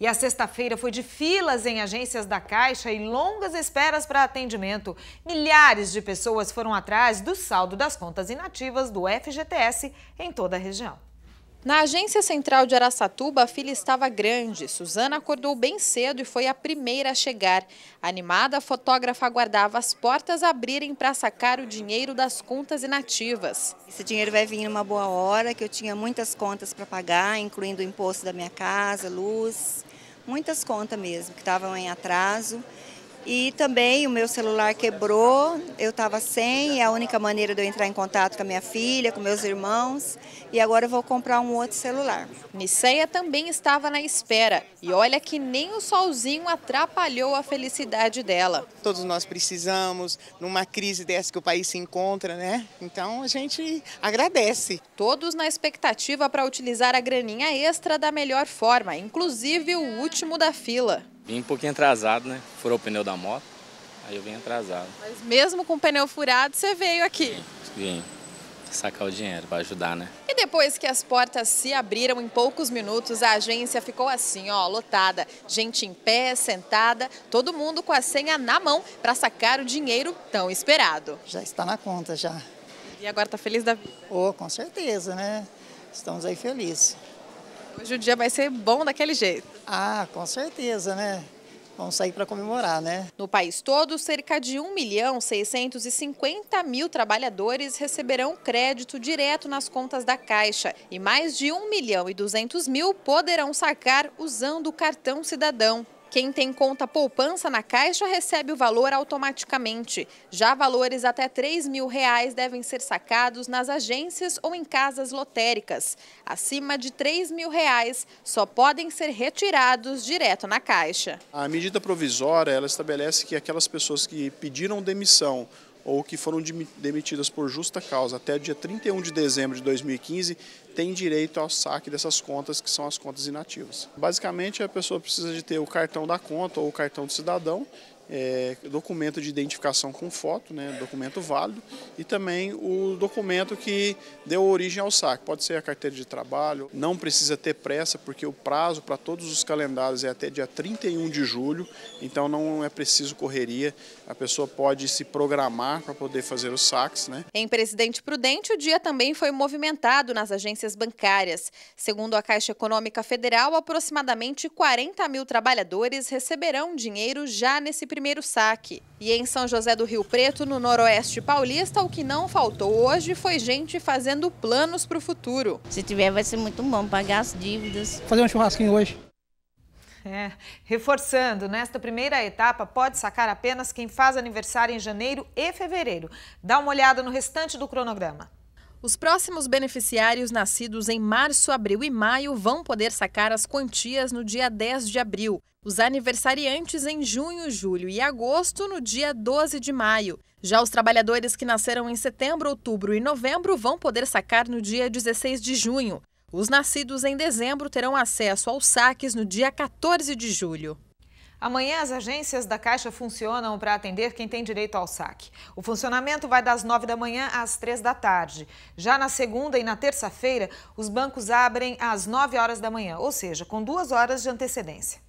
E a sexta-feira foi de filas em agências da Caixa e longas esperas para atendimento. Milhares de pessoas foram atrás do saldo das contas inativas do FGTS em toda a região. Na agência central de Araçatuba, a fila estava grande. Suzana acordou bem cedo e foi a primeira a chegar. Animada, a fotógrafa aguardava as portas abrirem para sacar o dinheiro das contas inativas. Esse dinheiro vai vir numa boa hora, que eu tinha muitas contas para pagar, incluindo o imposto da minha casa, luz, muitas contas mesmo, que estavam em atraso. E também o meu celular quebrou, eu estava sem, é a única maneira de eu entrar em contato com a minha filha, com meus irmãos, e agora eu vou comprar um outro celular. Niceia também estava na espera, e olha que nem o solzinho atrapalhou a felicidade dela. Todos nós precisamos, numa crise dessa que o país se encontra, né? Então a gente agradece. Todos na expectativa para utilizar a graninha extra da melhor forma, inclusive o último da fila. Vim um pouquinho atrasado, né? Furou o pneu da moto, aí eu vim atrasado. Mas mesmo com o pneu furado, você veio aqui? Vim, sacar o dinheiro para ajudar, né? E depois que as portas se abriram em poucos minutos, a agência ficou assim, ó, lotada. Gente em pé, sentada, todo mundo com a senha na mão para sacar o dinheiro tão esperado. Já está na conta, já. E agora está feliz da vida? Oh, com certeza, né? Estamos aí felizes. Hoje o dia vai ser bom daquele jeito. Ah, com certeza, né? Vamos sair para comemorar, né? No país todo, cerca de 1 milhão 650 mil trabalhadores receberão crédito direto nas contas da Caixa e mais de 1 milhão e 200 mil poderão sacar usando o cartão cidadão. Quem tem conta poupança na Caixa recebe o valor automaticamente. Já valores até 3 mil reais devem ser sacados nas agências ou em casas lotéricas. Acima de 3 mil reais só podem ser retirados direto na Caixa. A medida provisória ela estabelece que aquelas pessoas que pediram demissão ou que foram demitidas por justa causa até o dia 31 de dezembro de 2015 têm direito ao saque dessas contas, que são as contas inativas. Basicamente, a pessoa precisa de ter o cartão da conta ou o cartão do cidadão é, documento de identificação com foto, né, documento válido, e também o documento que deu origem ao saque. Pode ser a carteira de trabalho, não precisa ter pressa, porque o prazo para todos os calendários é até dia 31 de julho, então não é preciso correria, a pessoa pode se programar para poder fazer os saques. Né? Em Presidente Prudente, o dia também foi movimentado nas agências bancárias. Segundo a Caixa Econômica Federal, aproximadamente 40 mil trabalhadores receberão dinheiro já nesse primeiro primeiro saque. E em São José do Rio Preto, no Noroeste Paulista, o que não faltou hoje foi gente fazendo planos para o futuro. Se tiver, vai ser muito bom pagar as dívidas. Fazer um churrasquinho hoje. É, reforçando, nesta primeira etapa pode sacar apenas quem faz aniversário em janeiro e fevereiro. Dá uma olhada no restante do cronograma. Os próximos beneficiários nascidos em março, abril e maio vão poder sacar as quantias no dia 10 de abril, os aniversariantes em junho, julho e agosto no dia 12 de maio. Já os trabalhadores que nasceram em setembro, outubro e novembro vão poder sacar no dia 16 de junho. Os nascidos em dezembro terão acesso aos saques no dia 14 de julho. Amanhã as agências da Caixa funcionam para atender quem tem direito ao saque. O funcionamento vai das 9 da manhã às 3 da tarde. Já na segunda e na terça-feira, os bancos abrem às 9 horas da manhã, ou seja, com duas horas de antecedência.